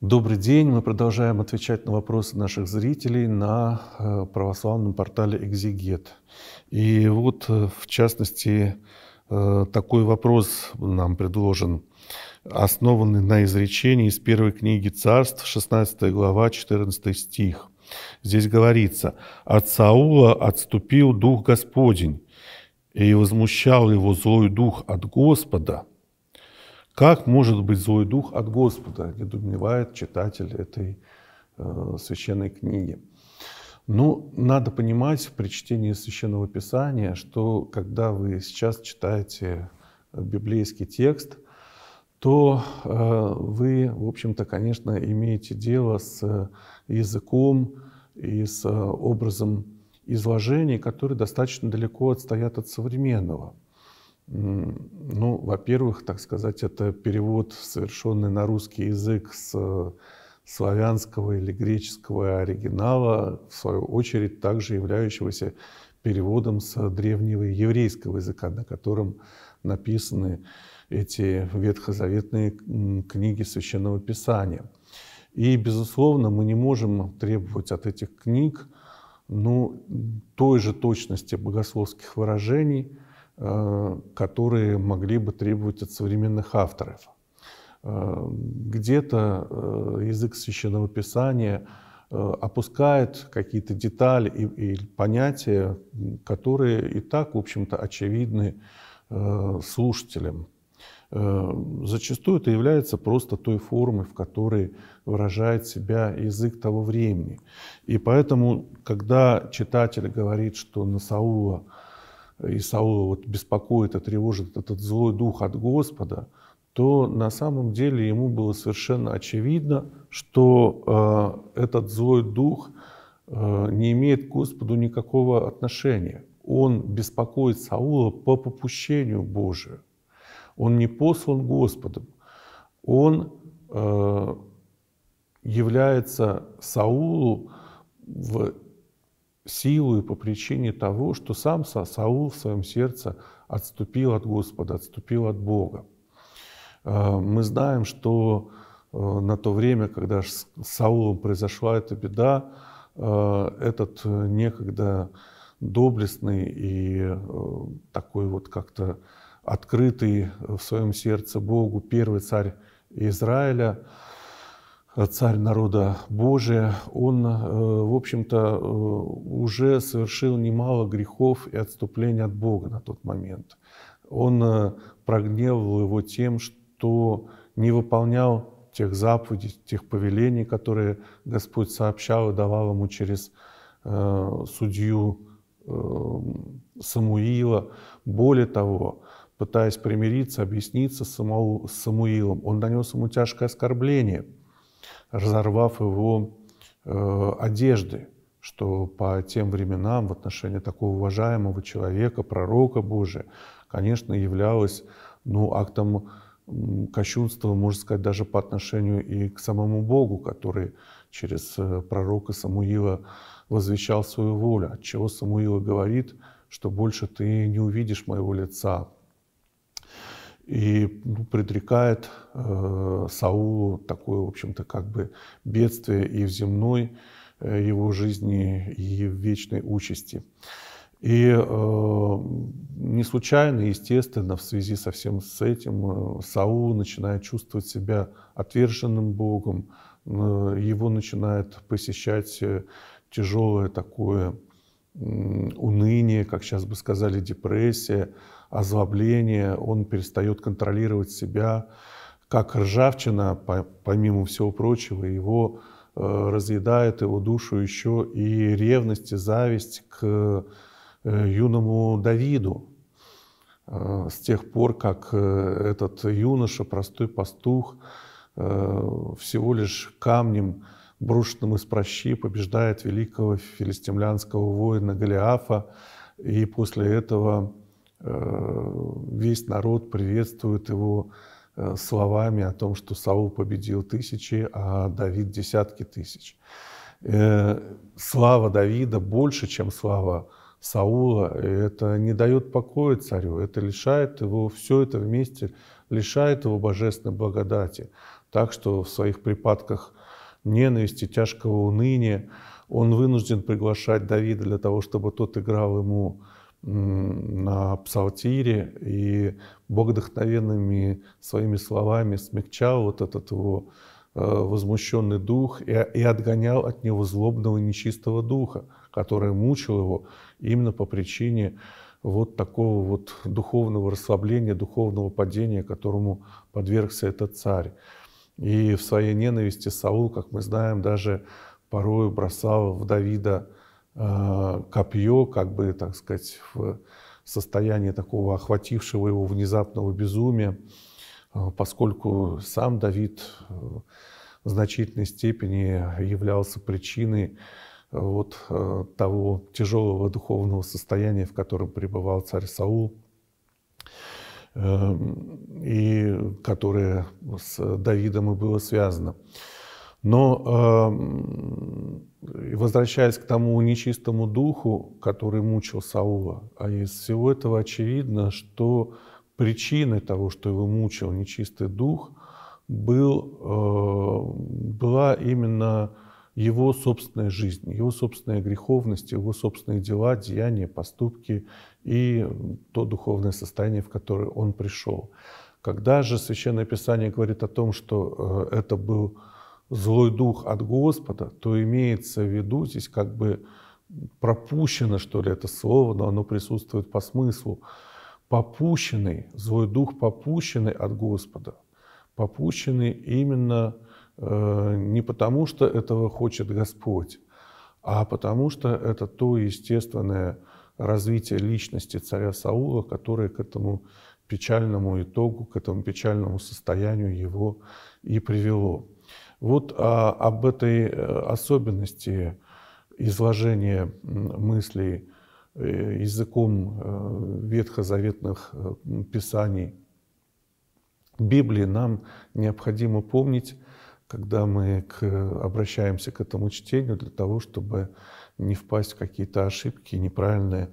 Добрый день. Мы продолжаем отвечать на вопросы наших зрителей на э, православном портале «Экзигет». И вот, э, в частности, э, такой вопрос нам предложен, основанный на изречении из первой книги «Царств», 16 глава, 14 стих. Здесь говорится «От Саула отступил Дух Господень, и возмущал его злой дух от Господа» Как может быть злой дух от Господа, недоумевает читатель этой э, священной книги. Ну, надо понимать при чтении Священного Писания, что когда вы сейчас читаете библейский текст, то э, вы, в общем-то, конечно, имеете дело с э, языком и с э, образом изложений, которые достаточно далеко отстоят от современного. Ну, во-первых, так сказать, это перевод, совершенный на русский язык с э, славянского или греческого оригинала, в свою очередь также являющегося переводом с древнего еврейского языка, на котором написаны эти ветхозаветные книги Священного Писания. И, безусловно, мы не можем требовать от этих книг ну, той же точности богословских выражений, Э, которые могли бы требовать от современных авторов. Э, где-то э, язык священного писания опускает какие-то детали и, и понятия, которые и так, в общем-то, очевидны слушателям. Зачастую это является просто той формой, в которой выражает себя язык того времени. И поэтому, когда читатель говорит, что Насаула – Исаула вот беспокоит и тревожит этот злой дух от Господа, то на самом деле ему было совершенно очевидно, что э, этот злой дух э, не имеет к Господу никакого отношения. Он беспокоит Саула по попущению Божию. Он не послан Господом. Он э, является Саулу в силу и по причине того, что сам Саул в своем сердце отступил от Господа, отступил от Бога. Э, мы знаем, что э, на то время, когда с Саулом произошла эта беда, э, этот некогда доблестный и такой вот как-то открытый в своем сердце Богу первый царь Израиля – царь народа Божия, он, э, в общем-то, э, уже совершил немало грехов и отступлений от Бога на тот момент. Он э, прогневал его тем, что не выполнял тех заповедей, тех повелений, которые Господь сообщал и давал ему через судью Самуила. Более того, пытаясь примириться, объясниться с Самуилом, он нанес ему тяжкое оскорбление – разорвав его э, одежды, что по тем временам в отношении такого уважаемого человека, пророка Божия, конечно, являлось ну, актом кощунства, можно сказать, даже по отношению и к самому Богу, который через э, пророка Самуила возвещал свою волю, от чего Самуила говорит, что больше ты не увидишь моего лица, и ну, предрекает э, Саулу такое, в общем-то, как бы бедствие и в земной э, его жизни, и в вечной участи. И э, не случайно, естественно, в связи со всем с этим э, Саул начинает чувствовать себя отверженным Богом, э, его начинает посещать э, тяжелое такое уныние, как сейчас бы сказали, депрессия, озлобление, он перестает контролировать себя, как ржавчина, помимо всего прочего, его э, разъедает его душу еще и ревность и зависть к э, юному Давиду. Э, с тех пор, как этот юноша, простой пастух, всего лишь камнем, брошенным из прощи, побеждает великого филистимлянского воина Голиафа, и после этого Э, весь народ приветствует его э, словами о том, что Саул победил тысячи, а Давид десятки тысяч. Э, слава Давида больше, чем слава Саула. Это не дает покоя царю, это лишает его, все это вместе лишает его божественной благодати. Так что в своих припадках ненависти, тяжкого уныния он вынужден приглашать Давида для того, чтобы тот играл ему на псалтире и богодохновенными своими словами смягчал вот этот его э, возмущенный дух и, и отгонял от него злобного нечистого духа, который мучил его именно по причине вот такого вот духовного расслабления, духовного падения, которому подвергся этот царь. И в своей ненависти Саул, как мы знаем, даже порою бросал в Давида Э, копье, как бы, так сказать, в состоянии такого охватившего его внезапного безумия, э, поскольку сам Давид э, в значительной степени являлся причиной вот того тяжелого духовного состояния, в котором пребывал царь Саул, и которое с Давидом и было связано. Но эм, возвращаясь к тому нечистому духу, который мучил Саула, а из всего этого очевидно, что причиной того, что его мучил нечистый дух, был, э, была именно его собственная жизнь, его собственная греховность, его собственные дела, деяния, поступки и то духовное состояние, в которое он пришел. Когда же Священное Писание говорит о том, что э, это был злой дух от Господа, то имеется в виду здесь как бы пропущено, что ли, это слово, но оно присутствует по смыслу. Попущенный, злой дух попущенный от Господа. Попущенный именно э, не потому, что этого хочет Господь, а потому что это то естественное развитие личности царя Саула, которое к этому печальному итогу, к этому печальному состоянию его и привело. Вот а, об этой э, особенности изложения мыслей э, языком э, ветхозаветных писаний Библии нам необходимо помнить, когда мы к, обращаемся к этому чтению, для того, чтобы не впасть в какие-то ошибки, неправильное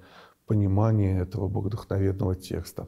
понимание этого богодухновенного текста.